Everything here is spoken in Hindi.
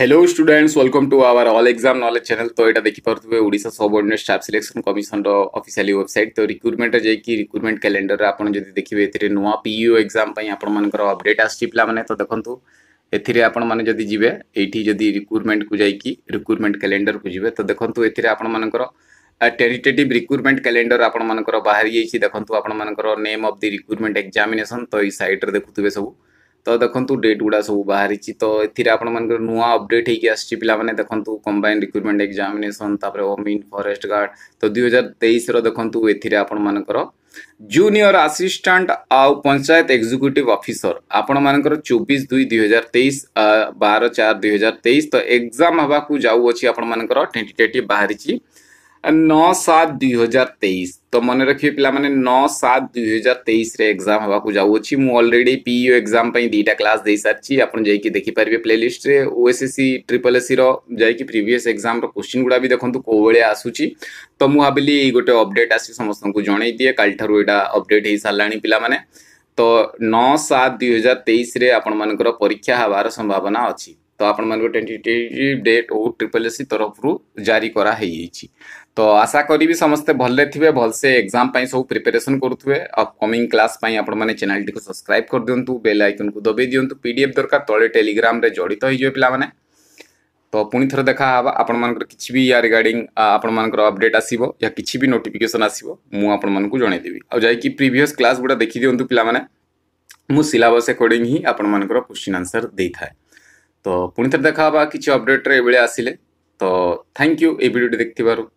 hello students welcome to our all exam knowledge channel तो यहाँ देखिपे ओडा सबर्डने स्टाफ सिलेक्शन कमिशन रफिसील वेबसाइट तो रिक्रुटमेंट जा रिक्रुटमेंट कैलेंडर में देखिए एथेर नुआ पीयू एक्जाम आपर अबडेट आने तो देखो एथेरे आपने जब यदि रिक्रुटमेंट को जाकि रिक्रुटमेंट कैलेंडर को जब तो देखो एथेर आपर टेरीटेटिव रिक्रुटमेंट कैलेंडर आपर बाहरी जाइए देखो आपर name of the recruitment examination तो ये सैट्रे देखुए सबू तो देखो डेट गुड़ा सब बाहरी तो एपर नुआ अपडेट हो पाने देखो कंबाइन रिक्रुटमेंट एक्जामेसन ओमिन फरेस्ट गार्ड तो दुई हजार तेईस देखते आप जूनियर आसीस्टांट आउ पंचायत एक्जिक्यूटिव अफिसर आपण मानक चौबीस दुई दुई हजार तेईस बार चार दुई हजार तेईस तो एक्जाम हाँ जाऊँ आपर ट्वेंटी बाहरी नौ सात दुई हजार तेईस तो मन रखिए पे नौ सात दुई हजार तेईस एग्जाम हाँ जाऊँगी मुलरेडी पीईओ एग्जाम दुटा क्लास दे सारी आप जाकि देखिपारे प्लेलीस्ट ओएसएससी ट्रिपल एससी रही प्रिवियस एक्जाम क्वेश्चन गुड़ा भी देखते कौ भाई आसूसी तो मुझे गोटे अपडेट आस समस्त को जनई दिए काल ठार अपडेट हो सारा पाने तो नौ सात दुई हजार तेईस मानक परीक्षा हबार संभावना अच्छी तो आपटी date O triple S C तरफ जारी कराई तो आशा करी समस्ते भले थे भलसे एग्जाम सब प्रिपेरेसन करुवे अपकमिंग क्लास आपने चैनल टी सब्सक्राइब कर दिंतु बेल आइकन को दबाई डी एफ दरकार तले टेलीग्राम जड़ित हो पाने तो पुणी थर देखा आपण मैं किसी भी या रिगार्डिंग आपर अपडेट आसो या किसी नोटिफिकेसन आसो मुझक जनईदेवि जैक प्रिभस क्लास गुड़ा देखी दिंतु पाला मुझ सिलस्कोर्ंग ही आपर क्वेश्चन आनसर दे थाए ତ ପୁଣି ଥରେ ଦେଖା ହେବା କିଛି ଅପଡ଼େଟ୍ରେ ଏଭଳିଆ ଆସିଲେ ତ ଥ୍ୟାଙ୍କ ୟୁ ଏଇ ଭିଡ଼ିଓଟି ଦେଖିଥିବାରୁ